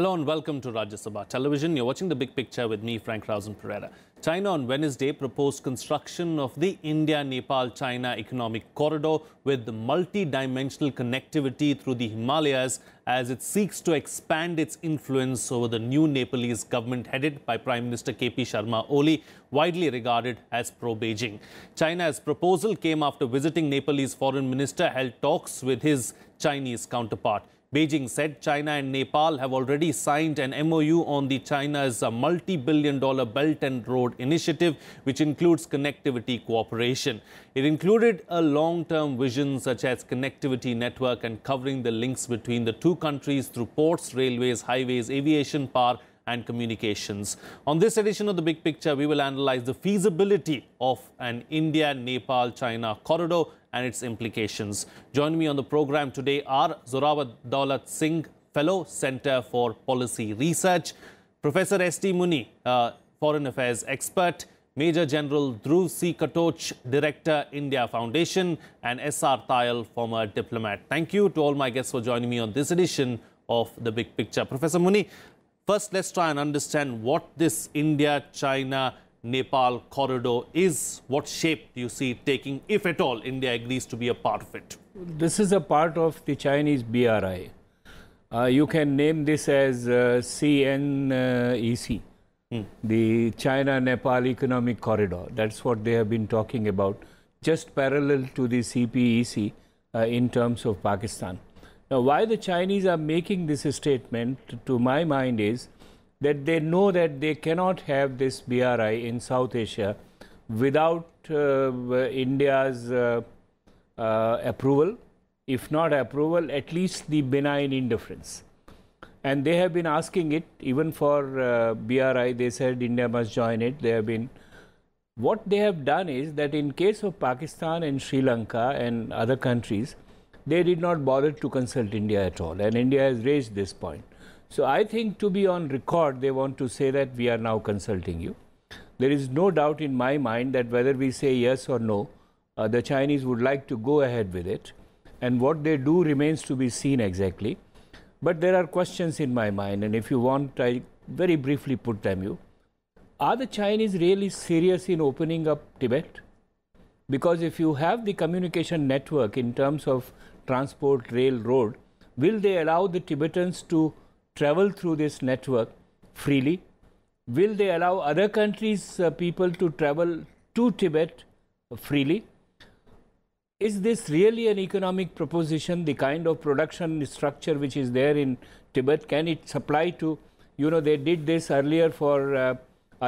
Hello and welcome to Rajya Sabha Television. You're watching The Big Picture with me, Frank Rausen Pereira. China on Wednesday proposed construction of the India-Nepal-China economic corridor with multi-dimensional connectivity through the Himalayas as it seeks to expand its influence over the new Nepalese government headed by Prime Minister KP Sharma Oli, widely regarded as pro-Beijing. China's proposal came after visiting Nepalese foreign minister held talks with his Chinese counterpart. Beijing said China and Nepal have already signed an MOU on the China's multi-billion dollar Belt and Road initiative, which includes connectivity cooperation. It included a long-term vision such as connectivity network and covering the links between the two countries through ports, railways, highways, aviation, power, and communications. On this edition of The Big Picture, we will analyze the feasibility of an India-Nepal-China corridor and its implications. Joining me on the program today are Zorawat Daulat Singh, Fellow Center for Policy Research, Professor S.T. Muni, uh, Foreign Affairs Expert, Major General Dhruv C. Katoch, Director, India Foundation, and S.R. Tayal, former diplomat. Thank you to all my guests for joining me on this edition of The Big Picture. Professor Muni, first let's try and understand what this India-China Nepal corridor is? What shape do you see taking, if at all, India agrees to be a part of it? This is a part of the Chinese BRI. Uh, you can name this as uh, CNEC, hmm. the China Nepal Economic Corridor. That's what they have been talking about, just parallel to the CPEC uh, in terms of Pakistan. Now, why the Chinese are making this statement, to my mind, is that they know that they cannot have this BRI in South Asia without uh, India's uh, uh, approval, if not approval, at least the benign indifference. And they have been asking it even for BRI. They said India must join it. They have been what they have done is that in case of Pakistan and Sri Lanka and other countries, they did not bother to consult India at all. And India has raised this point. So I think to be on record, they want to say that we are now consulting you. There is no doubt in my mind that whether we say yes or no, uh, the Chinese would like to go ahead with it. And what they do remains to be seen exactly. But there are questions in my mind, and if you want, I very briefly put them you. Are the Chinese really serious in opening up Tibet? Because if you have the communication network in terms of transport, rail, road, will they allow the Tibetans to travel through this network freely? Will they allow other countries' uh, people to travel to Tibet freely? Is this really an economic proposition, the kind of production structure which is there in Tibet? Can it supply to, you know, they did this earlier for uh,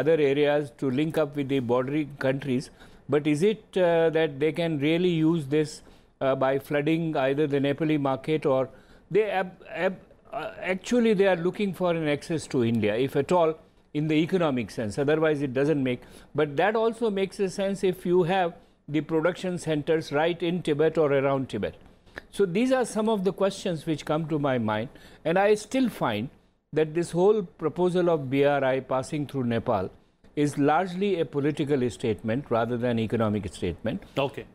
other areas to link up with the bordering countries, but is it uh, that they can really use this uh, by flooding either the Nepali market or they ab, ab, uh, actually they are looking for an access to India, if at all, in the economic sense. Otherwise, it doesn't make. But that also makes a sense if you have the production centers right in Tibet or around Tibet. So these are some of the questions which come to my mind, and I still find that this whole proposal of BRI passing through Nepal is largely a political statement rather than economic statement. Okay.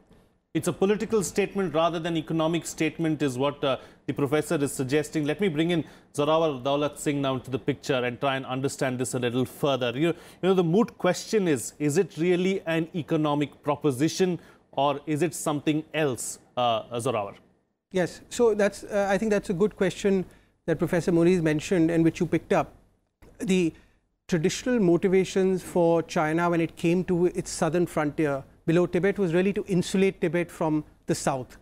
It's a political statement rather than economic statement is what uh, the professor is suggesting. Let me bring in Zorawar Daulat Singh now into the picture and try and understand this a little further. You, you know, the moot question is, is it really an economic proposition or is it something else, uh, uh Zorawar? Yes, so that's, uh, I think that's a good question that Professor Muniz mentioned and which you picked up. The traditional motivations for China when it came to its southern frontier below Tibet was really to insulate Tibet from the south,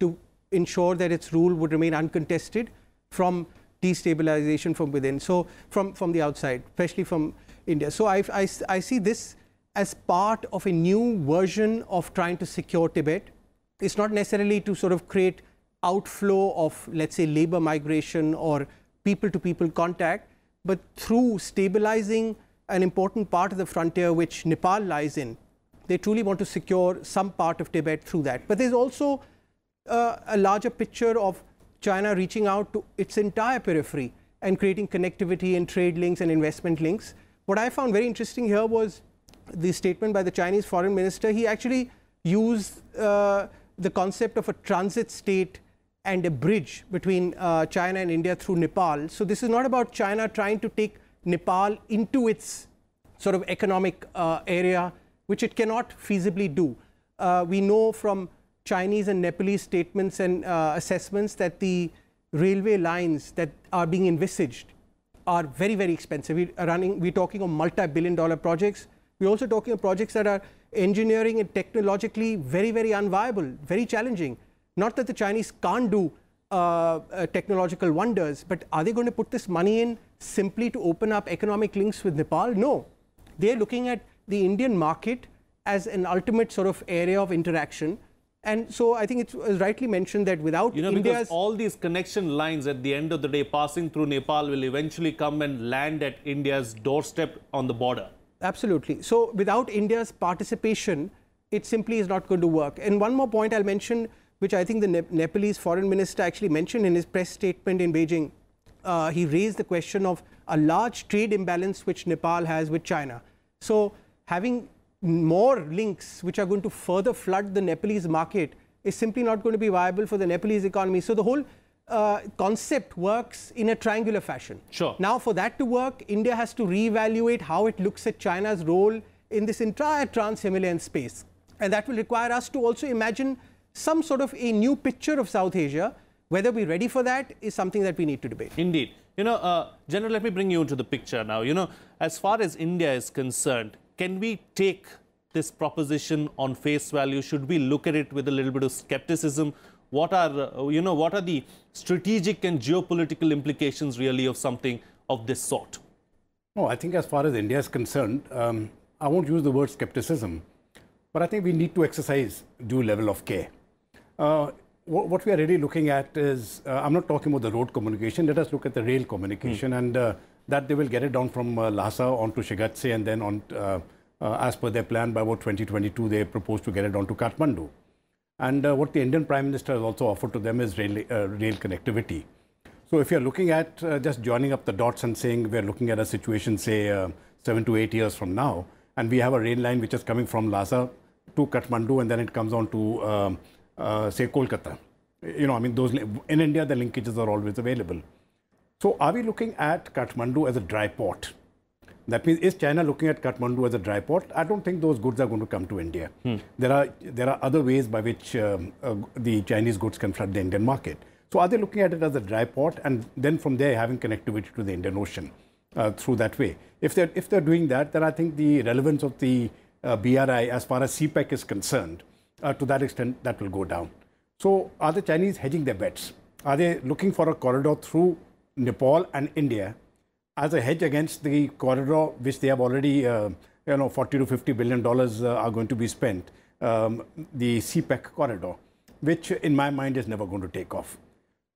to ensure that its rule would remain uncontested from destabilization from within, so from, from the outside, especially from India. So I, I, I see this as part of a new version of trying to secure Tibet. It's not necessarily to sort of create outflow of, let's say, labor migration or people to people contact, but through stabilizing an important part of the frontier which Nepal lies in, they truly want to secure some part of Tibet through that. But there's also uh, a larger picture of China reaching out to its entire periphery and creating connectivity and trade links and investment links. What I found very interesting here was the statement by the Chinese foreign minister. He actually used uh, the concept of a transit state and a bridge between uh, China and India through Nepal. So this is not about China trying to take Nepal into its sort of economic uh, area which it cannot feasibly do. Uh, we know from Chinese and Nepalese statements and uh, assessments that the railway lines that are being envisaged are very, very expensive. We are running, we're talking of multi-billion dollar projects. We're also talking of projects that are engineering and technologically very, very unviable, very challenging. Not that the Chinese can't do uh, uh, technological wonders, but are they going to put this money in simply to open up economic links with Nepal? No. They're looking at the Indian market as an ultimate sort of area of interaction. And so I think it was rightly mentioned that without you know, India's because all these connection lines at the end of the day passing through Nepal will eventually come and land at India's doorstep on the border. Absolutely. So without India's participation, it simply is not going to work. And one more point I'll mention, which I think the ne Nepalese foreign minister actually mentioned in his press statement in Beijing. Uh, he raised the question of a large trade imbalance which Nepal has with China. So having more links which are going to further flood the Nepalese market is simply not going to be viable for the Nepalese economy. So the whole uh, concept works in a triangular fashion. Sure. Now, for that to work, India has to reevaluate how it looks at China's role in this entire trans-Himalayan space. And that will require us to also imagine some sort of a new picture of South Asia. Whether we're ready for that is something that we need to debate. Indeed. You know, uh, General, let me bring you into the picture now. You know, as far as India is concerned, can we take this proposition on face value? Should we look at it with a little bit of skepticism? What are, uh, you know, what are the strategic and geopolitical implications really of something of this sort? No, I think as far as India is concerned, um, I won't use the word skepticism, but I think we need to exercise due level of care. Uh, what we are really looking at is, uh, I'm not talking about the road communication, let us look at the rail communication mm. and uh, that they will get it down from uh, Lhasa onto Shigatse and then on, uh, uh, as per their plan, by about 2022, they propose to get it down to Kathmandu. And uh, what the Indian Prime Minister has also offered to them is rail, uh, rail connectivity. So if you're looking at uh, just joining up the dots and saying we're looking at a situation, say, seven to eight years from now, and we have a rail line which is coming from Lhasa to Kathmandu, and then it comes on to, um, say, Kolkata. You know, I mean, those in India, the linkages are always available. So are we looking at Kathmandu as a dry port? That means, is China looking at Kathmandu as a dry port? I don't think those goods are going to come to India. Hmm. There are there are other ways by which um, uh, the Chinese goods can flood the Indian market. So are they looking at it as a dry port, and then from there having connectivity to the Indian Ocean uh, through that way? If they're if they're doing that, then I think the relevance of the uh, BRI as far as CPEC is concerned, uh, to that extent, that will go down. So are the Chinese hedging their bets? Are they looking for a corridor through Nepal and India as a hedge against the corridor which they have already, uh, you know, 40 to 50 billion dollars uh, are going to be spent, um, the CPEC corridor, which in my mind is never going to take off.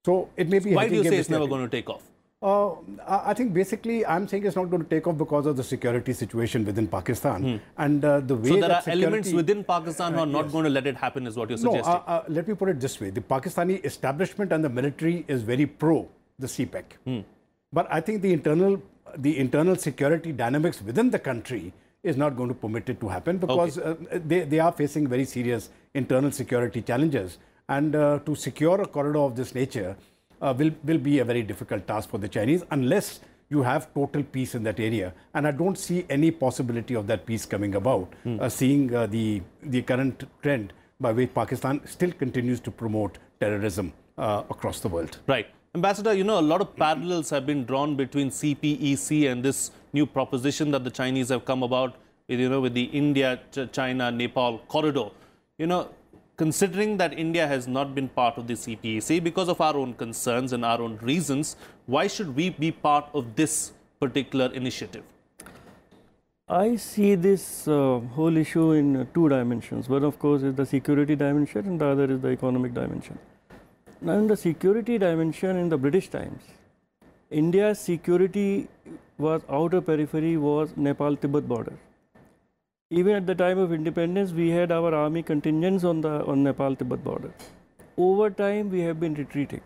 So it may be. Why do you say it's never going to take off? Uh, I think basically I'm saying it's not going to take off because of the security situation within Pakistan hmm. and uh, the way. So there that are elements within Pakistan who are uh, not yes. going to let it happen, is what you're uh, suggesting. No, uh, let me put it this way: the Pakistani establishment and the military is very pro the CPEC. Mm. But I think the internal, the internal security dynamics within the country is not going to permit it to happen because okay. uh, they, they are facing very serious internal security challenges. And uh, to secure a corridor of this nature uh, will, will be a very difficult task for the Chinese unless you have total peace in that area. And I don't see any possibility of that peace coming about, mm. seeing uh, the, the current trend by which Pakistan still continues to promote terrorism uh, across the world. Right. Ambassador, you know, a lot of parallels have been drawn between CPEC and this new proposition that the Chinese have come about, with, you know, with the India-China-Nepal corridor. You know, considering that India has not been part of the CPEC because of our own concerns and our own reasons, why should we be part of this particular initiative? I see this uh, whole issue in uh, two dimensions. One, of course, is the security dimension, and the other is the economic dimension. Now, in the security dimension in the British times, India's security was outer periphery was Nepal-Tibet border. Even at the time of independence, we had our army contingents on the on Nepal-Tibet border. Over time, we have been retreating.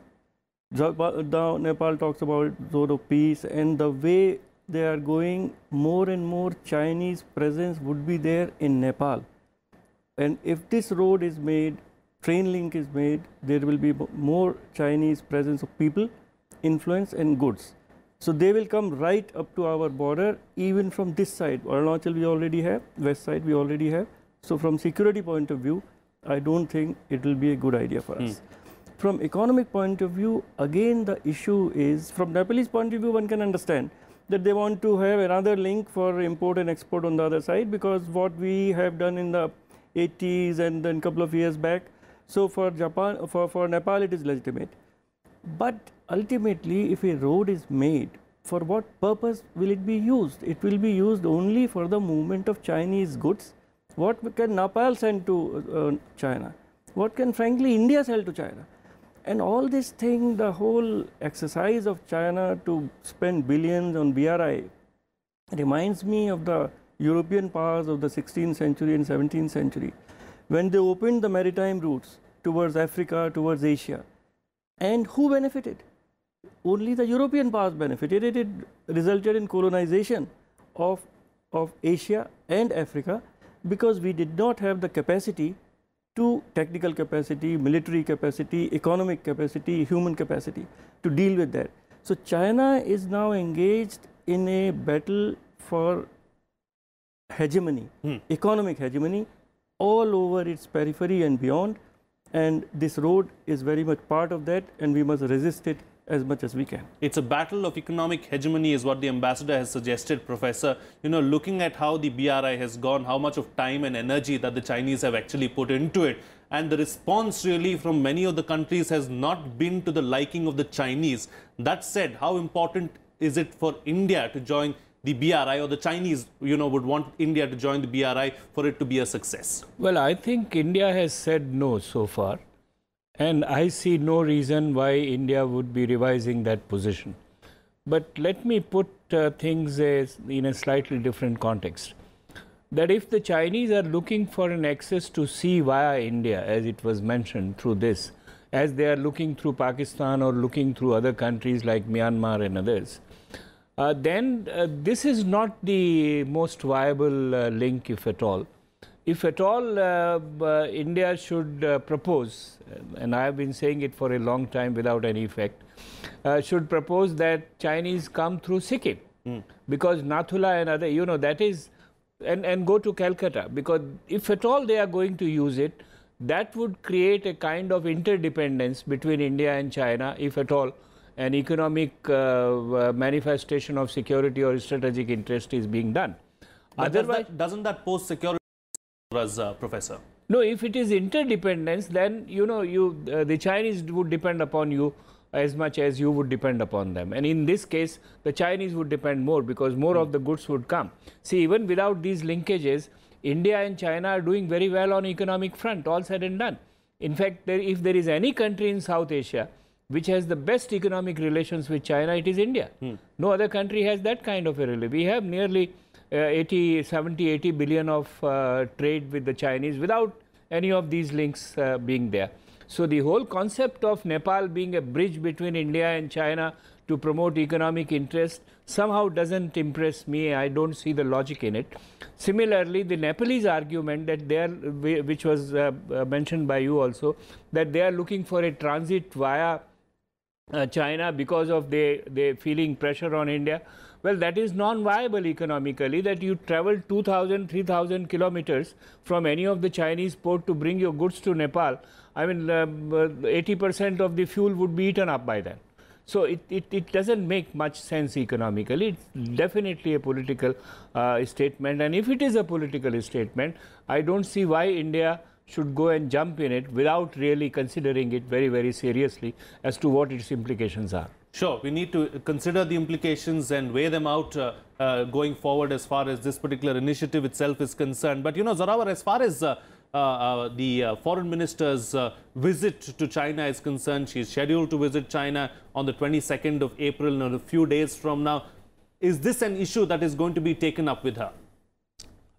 Now, Nepal talks about zone of peace, and the way they are going, more and more Chinese presence would be there in Nepal. And if this road is made train link is made, there will be more Chinese presence of people, influence and goods. So they will come right up to our border even from this side. Arunachal we already have, west side we already have. So from security point of view, I don't think it will be a good idea for us. Hmm. From economic point of view, again the issue is, from Nepalese point of view one can understand that they want to have another link for import and export on the other side because what we have done in the 80s and then couple of years back, so for Japan, for, for Nepal, it is legitimate. But ultimately, if a road is made, for what purpose will it be used? It will be used only for the movement of Chinese goods. What can Nepal send to uh, uh China? What can, frankly, India sell to China? And all this thing, the whole exercise of China to spend billions on BRI reminds me of the European powers of the 16th century and 17th century when they opened the maritime routes towards Africa, towards Asia. And who benefited? Only the European powers benefited. It, it resulted in colonization of, of Asia and Africa because we did not have the capacity to technical capacity, military capacity, economic capacity, human capacity to deal with that. So China is now engaged in a battle for hegemony, hmm. economic hegemony, all over its periphery and beyond and this road is very much part of that and we must resist it as much as we can. It's a battle of economic hegemony is what the ambassador has suggested, Professor. You know, looking at how the BRI has gone, how much of time and energy that the Chinese have actually put into it. And the response really from many of the countries has not been to the liking of the Chinese. That said, how important is it for India to join the BRI or the Chinese, you know, would want India to join the BRI for it to be a success? Well, I think India has said no so far. And I see no reason why India would be revising that position. But let me put uh, things as, in a slightly different context. That if the Chinese are looking for an access to sea via India, as it was mentioned through this, as they are looking through Pakistan or looking through other countries like Myanmar and others, uh, then uh, this is not the most viable uh, link, if at all. If at all, uh, uh, India should uh, propose, and I have been saying it for a long time without any effect, should propose that Chinese come through Sikkim. Mm. Because Nathula and other, you know, that is, and, and go to Calcutta. Because if at all they are going to use it, that would create a kind of interdependence between India and China, if at all, an economic uh, uh, manifestation of security or strategic interest is being done. But Otherwise, does that, doesn't that pose security as a Professor? No, if it is interdependence, then you know you uh, the Chinese would depend upon you as much as you would depend upon them. And in this case, the Chinese would depend more because more mm. of the goods would come. See, even without these linkages, India and China are doing very well on economic front, all said and done. In fact, there, if there is any country in South Asia which has the best economic relations with China, it is India. Hmm. No other country has that kind of a relation. We have nearly uh, 80, 70, 80 billion of uh, trade with the Chinese without any of these links uh, being there. So the whole concept of Nepal being a bridge between India and China to promote economic interest somehow doesn't impress me. I don't see the logic in it. Similarly, the Nepalese argument that they are, which was uh, uh, mentioned by you also, that they are looking for a transit via uh, China because of they they feeling pressure on India. Well, that is non-viable economically. That you travel 2,000, 3,000 kilometers from any of the Chinese port to bring your goods to Nepal. I mean, 80% uh, uh, of the fuel would be eaten up by then. So it, it, it, doesn't make much sense economically. It's definitely a political uh, statement. And if it is a political statement, I don't see why India should go and jump in it without really considering it very, very seriously as to what its implications are. Sure, we need to consider the implications and weigh them out uh, uh, going forward as far as this particular initiative itself is concerned. But you know, Zarawar, as far as uh, uh, uh the uh, foreign minister's visit to China is concerned, she is scheduled to visit China on the 22nd of April, in a few days from now. Is this an issue that is going to be taken up with her?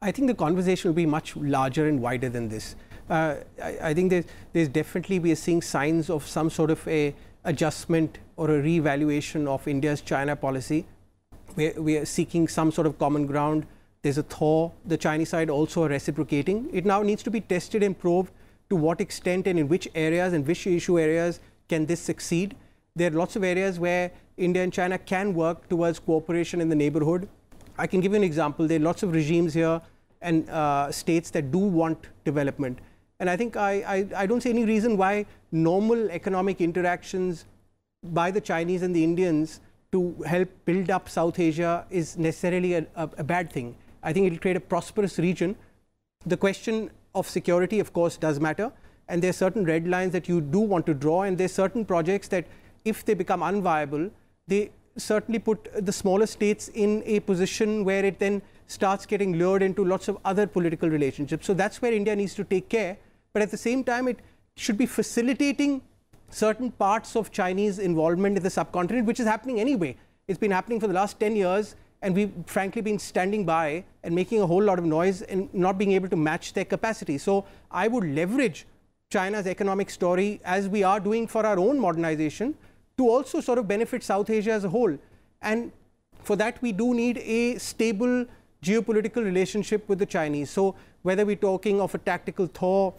I think the conversation will be much larger and wider than this. Uh, I, I, think there's, there's definitely we are seeing signs of some sort of a adjustment or a revaluation of India's China policy. We, we are seeking some sort of common ground. There's a thaw. The Chinese side also reciprocating. It now needs to be tested and proved to what extent and in which areas and which issue areas can this succeed. There are lots of areas where India and China can work towards cooperation in the neighborhood. I can give you an example. There are lots of regimes here and uh, states that do want development. And I think I, I, I don't see any reason why normal economic interactions by the Chinese and the Indians to help build up South Asia is necessarily a, a, a bad thing. I think it will create a prosperous region. The question of security, of course, does matter. And there are certain red lines that you do want to draw. And there are certain projects that, if they become unviable, they certainly put the smaller states in a position where it then starts getting lured into lots of other political relationships. So that's where India needs to take care but at the same time, it should be facilitating certain parts of Chinese involvement in the subcontinent, which is happening anyway. It's been happening for the last 10 years, and we've frankly been standing by and making a whole lot of noise and not being able to match their capacity. So I would leverage China's economic story, as we are doing for our own modernization, to also sort of benefit South Asia as a whole. And for that, we do need a stable geopolitical relationship with the Chinese. So whether we're talking of a tactical thaw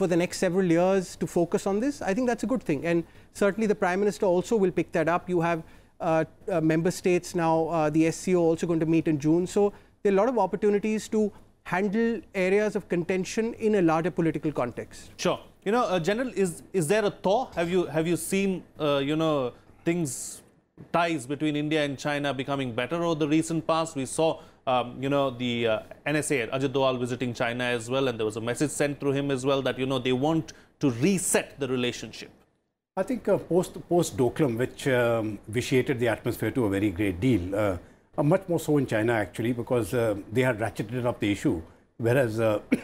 for the next several years to focus on this, I think that's a good thing. And certainly the Prime Minister also will pick that up. You have uh, uh, member states now, uh, the SCO also going to meet in June. So there are a lot of opportunities to handle areas of contention in a larger political context. Sure. You know, uh, General, is is there a thaw? Have you have you seen uh, you know things ties between India and China becoming better over the recent past? We saw um, you know, the uh, NSA, Ajit Doval visiting China as well, and there was a message sent through him as well that, you know, they want to reset the relationship. I think uh, post post Doklam, which um, vitiated the atmosphere to a very great deal, uh, uh much more so in China actually, because uh, they had ratcheted up the issue, whereas uh,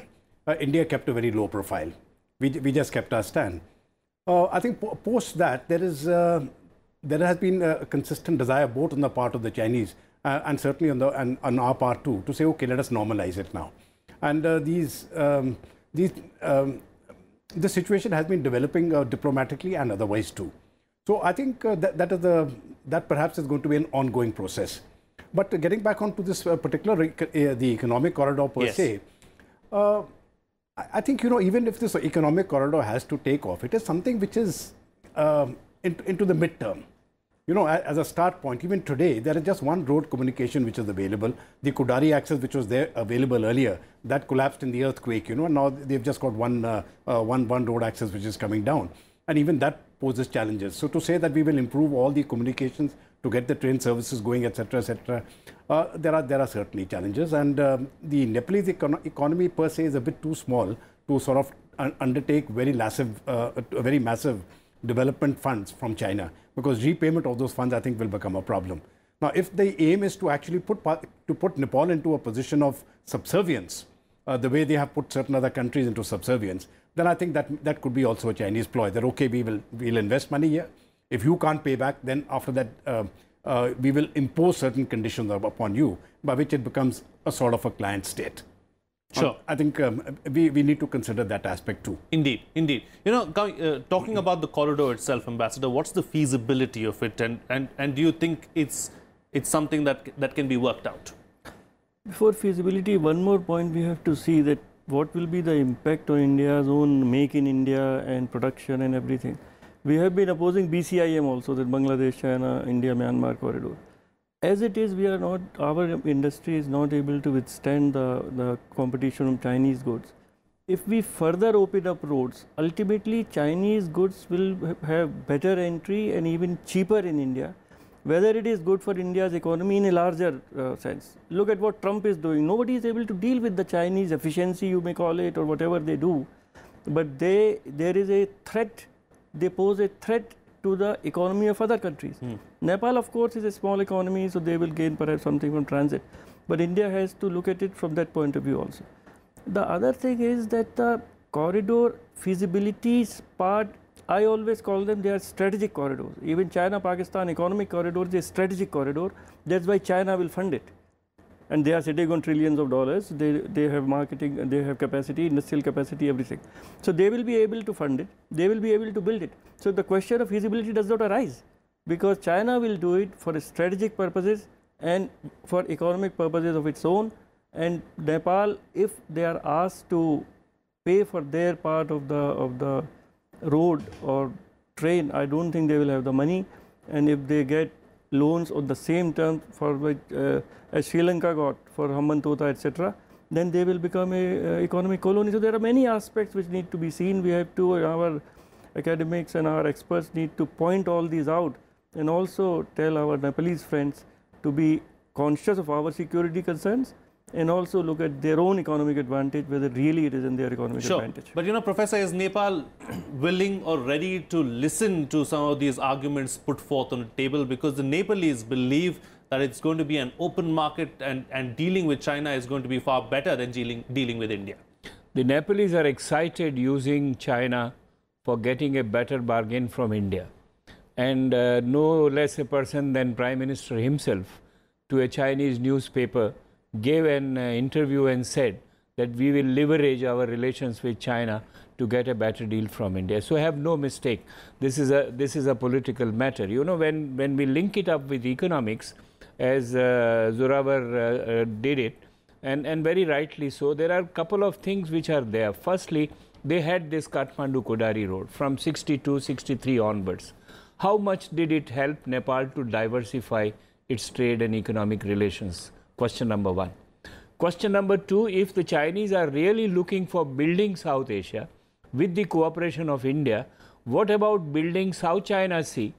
uh, India kept a very low profile. We, we just kept our stand. I think po post that there is there has been a consistent desire both on the part of the Chinese uh, and certainly on, the, and on our part too, to say, okay, let us normalize it now. And uh, these, um, these, um, the situation has been developing uh, diplomatically and otherwise too. So I think uh, that, that, is the, that perhaps is going to be an ongoing process. But getting back on to this uh, particular, uh, the economic corridor per yes. se, I think, you know, even if this economic corridor has to take off, it is something which is um, into, into the midterm you know, as a start point, even today, there is just one road communication which is available. The Kudari access, which was there available earlier, that collapsed in the earthquake, you know, and now they've just got one, uh, uh, one, one road access which is coming down. And even that poses challenges. So to say that we will improve all the communications to get the train services going, etc., etc., uh, there are there are certainly challenges. And um, the Nepalese econ economy per se is a bit too small to sort of undertake very massive, uh, very massive development funds from China because repayment of those funds, I think, will become a problem. Now, if the aim is to actually put, to put Nepal into a position of subservience, uh, the way they have put certain other countries into subservience, then I think that, that could be also a Chinese ploy that, okay, we will we'll invest money here. If you can't pay back, then after that, uh, uh, we will impose certain conditions upon you, by which it becomes a sort of a client state. Sure. I think um, we, we need to consider that aspect too. Indeed, indeed. You know, uh, talking about the corridor itself, Ambassador, what's the feasibility of it and, and, and do you think it's, it's something that, that can be worked out? Before feasibility, one more point we have to see that what will be the impact on India's own make in India and production and everything. We have been opposing BCIM also, that Bangladesh, China, India, Myanmar corridor. As it is, we are not, our industry is not able to withstand the, the competition of Chinese goods. If we further open up roads, ultimately Chinese goods will have better entry and even cheaper in India, whether it is good for India's economy in a larger uh, sense. Look at what Trump is doing. Nobody is able to deal with the Chinese efficiency, you may call it, or whatever they do. But they, there is a threat, they pose a threat to the economy of other countries. Mm. Nepal, of course, is a small economy, so they will gain perhaps something from transit. But India has to look at it from that point of view also. The other thing is that the corridor feasibilities part, I always call them they are strategic corridors. Even China-Pakistan economic corridor is a strategic corridor. That's why China will fund it and they are sitting on trillions of dollars. They, they have marketing, they have capacity, industrial capacity, everything. So they will be able to fund it. They will be able to build it. So the question of feasibility does not arise because China will do it for strategic purposes and for economic purposes of its own. And Nepal, if they are asked to pay for their part of the, of the road or train, I don't think they will have the money. And if they get loans on the same terms for which uh, as Sri Lanka got for Hambantota, etc., then they will become a uh, economic colony. So there are many aspects which need to be seen. We have to uh, our academics and our experts need to point all these out and also tell our Nepalese friends to be conscious of our security concerns and also look at their own economic advantage, whether really it is in their economic sure. advantage. But you know, Professor, is Nepal willing or ready to listen to some of these arguments put forth on the table? Because the Nepalese believe that it's going to be an open market and, and dealing with China is going to be far better than dealing, dealing with India. The Nepalese are excited using China for getting a better bargain from India. And uh, no less a person than Prime Minister himself to a Chinese newspaper gave an uh, interview and said that we will leverage our relations with China to get a better deal from India. So have no mistake. This is a this is a political matter. You know when when we link it up with economics, as uh, uh, uh, did it, and and very rightly so. There are a couple of things which are there. Firstly, they had this Kathmandu Kodari road from 62, 63 onwards. How much did it help Nepal to diversify its trade and economic relations? Question number one. Question number two, if the Chinese are really looking for building South Asia with the cooperation of India, what about building South China Sea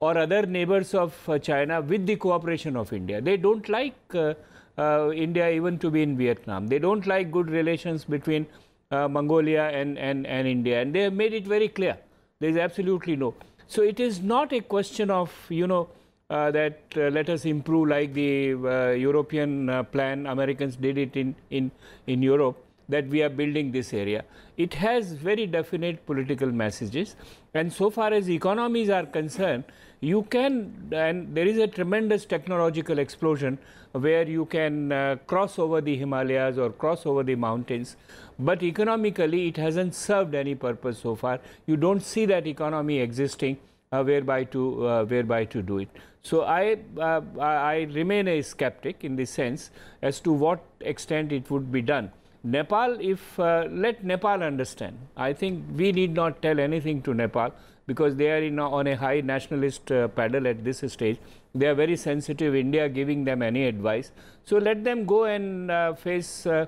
or other neighbors of uh, China with the cooperation of India? They don't like uh, uh, India even to be in Vietnam. They don't like good relations between uh, Mongolia and, and, and India. And they have made it very clear. There is absolutely no. So it is not a question of, you know, uh, that uh, let us improve like the uh, European plan, Americans did it in, in, in Europe, that we are building this area. It has very definite political messages and so far as economies are concerned, you can and there is a tremendous technological explosion where you can uh, cross over the Himalayas or cross over the mountains but economically it hasn't served any purpose so far. You don't see that economy existing uh, whereby to uh, whereby to do it. So I uh, I remain a skeptic in the sense as to what extent it would be done. Nepal, if uh, let Nepal understand, I think we need not tell anything to Nepal because they are a, on a high nationalist uh, paddle at this stage. They are very sensitive. India giving them any advice, so let them go and uh, face. Uh,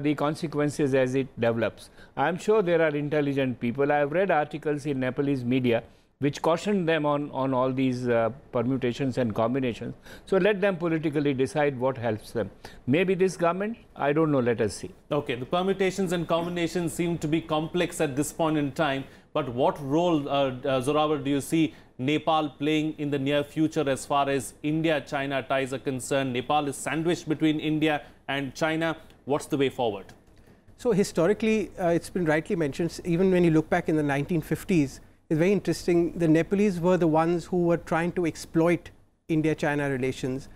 the consequences as it develops. I am sure there are intelligent people. I have read articles in Nepalese media which cautioned them on, on all these uh, permutations and combinations. So let them politically decide what helps them. Maybe this government, I don't know, let us see. Okay, the permutations and combinations seem to be complex at this point in time. But what role, uh, uh, Zorawar, do you see Nepal playing in the near future as far as India-China ties are concerned? Nepal is sandwiched between India and China. What's the way forward? So historically, uh, it's been rightly mentioned, even when you look back in the 1950s, it's very interesting. The Nepalese were the ones who were trying to exploit India-China relations,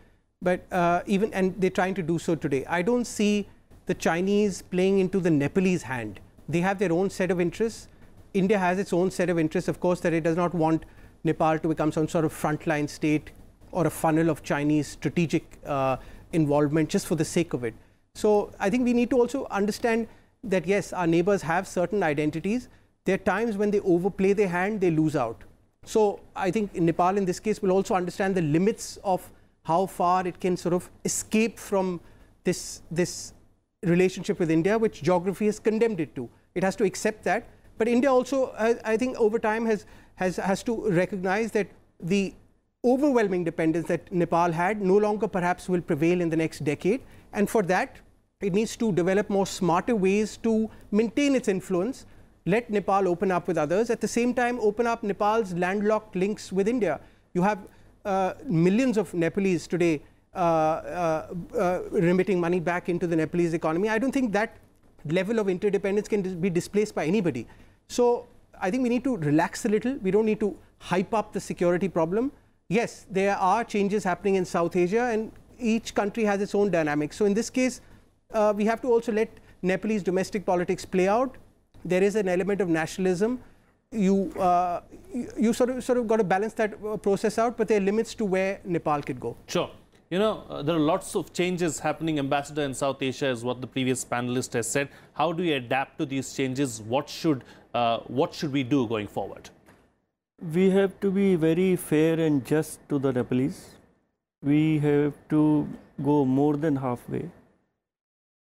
but uh, even and they're trying to do so today. I don't see the Chinese playing into the Nepalese hand. They have their own set of interests. India has its own set of interests, of course, that it does not want Nepal to become some sort of frontline state or a funnel of Chinese strategic uh, involvement just for the sake of it. So I think we need to also understand that yes, our neighbors have certain identities, there are times when they overplay their hand, they lose out. So I think Nepal, in this case, will also understand the limits of how far it can sort of escape from this, this relationship with India, which geography has condemned it to. It has to accept that. But India also, I, I think, over time has, has, has to recognize that the overwhelming dependence that Nepal had no longer perhaps will prevail in the next decade. And for that, it needs to develop more smarter ways to maintain its influence let Nepal open up with others. At the same time, open up Nepal's landlocked links with India. You have uh, millions of Nepalese today uh, uh, uh, remitting money back into the Nepalese economy. I don't think that level of interdependence can dis be displaced by anybody. So I think we need to relax a little. We don't need to hype up the security problem. Yes, there are changes happening in South Asia, and each country has its own dynamics. So in this case, uh, we have to also let Nepalese domestic politics play out there is an element of nationalism. You, uh, you, you sort of sort of got to balance that uh, process out, but there are limits to where Nepal could go. Sure. You know, uh, there are lots of changes happening, Ambassador, in South Asia, is what the previous panelist has said. How do we adapt to these changes? What should, uh, what should we do going forward? We have to be very fair and just to the Nepalese. We have to go more than halfway.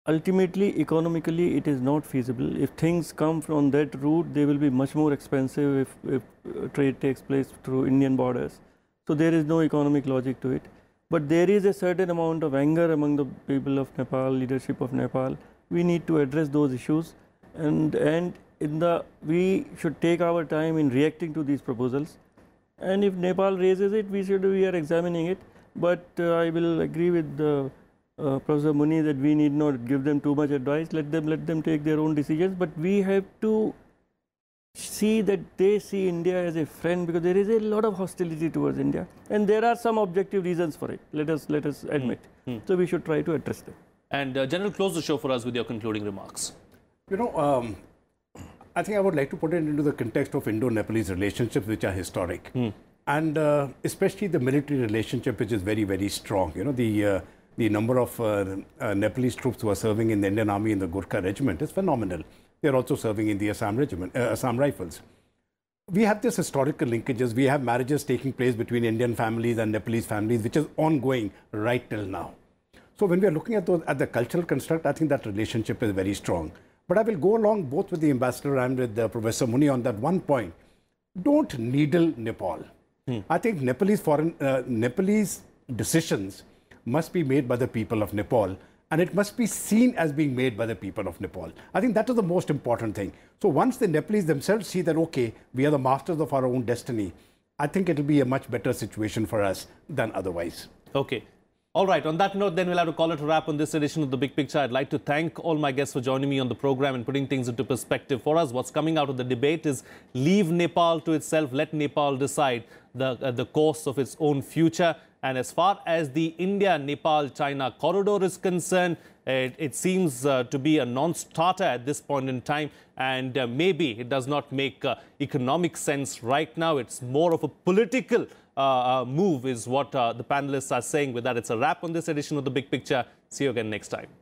Ultimately, economically, it is not feasible. If things come from that route, they will be much more expensive if, if uh, trade takes place through Indian borders. So there is no economic logic to it. But there is a certain amount of anger among the people of Nepal, leadership of Nepal. We need to address those issues, and and in the we should take our time in reacting to these proposals. And if Nepal raises it, we should we are examining it. But uh, I will agree with the uh, Professor Muni that we need not give them too much advice. Let them let them take their own decisions. But we have to see that they see India as a friend because there is a lot of hostility towards India, and there are some objective reasons for it. Let us let us hmm. admit. Hmm. So we should try to address them. And uh, General, close the show for us with your concluding remarks. You know, um, I think I would like to put it into the context of Indo-Nepalese relationships, which are historic. Hmm. And uh, especially the military relationship, which is very, very strong. You know, the uh, the number of uh, uh, Nepalese troops who are serving in the Indian Army in the Gurkha Regiment is phenomenal. They're also serving in the Assam Regiment, uh, Assam Rifles. We have this historical linkages. We have marriages taking place between Indian families and Nepalese families, which is ongoing right till now. So when we are looking at those at the cultural construct, I think that relationship is very strong. But I will go along both with the ambassador and with uh, Professor Muni on that one point. Don't needle Nepal. Hmm. I think Nepalese foreign uh, Nepalese decisions must be made by the people of Nepal and it must be seen as being made by the people of Nepal. I think that is the most important thing. So once the Nepalese themselves see that, okay, we are the masters of our own destiny, I think it will be a much better situation for us than otherwise. Okay. All right, on that note, then we'll have to call it a wrap on this edition of The Big Picture. I'd like to thank all my guests for joining me on the program and putting things into perspective for us. What's coming out of the debate is leave Nepal to itself, let Nepal decide the, uh, the course of its own future. And as far as the India-Nepal-China corridor is concerned, it, it seems uh, to be a non-starter at this point in time. And uh, maybe it does not make uh, economic sense right now. It's more of a political uh, uh, move is what the panelists are saying. With that, it's a wrap on this edition of The Big Picture. See you again next time.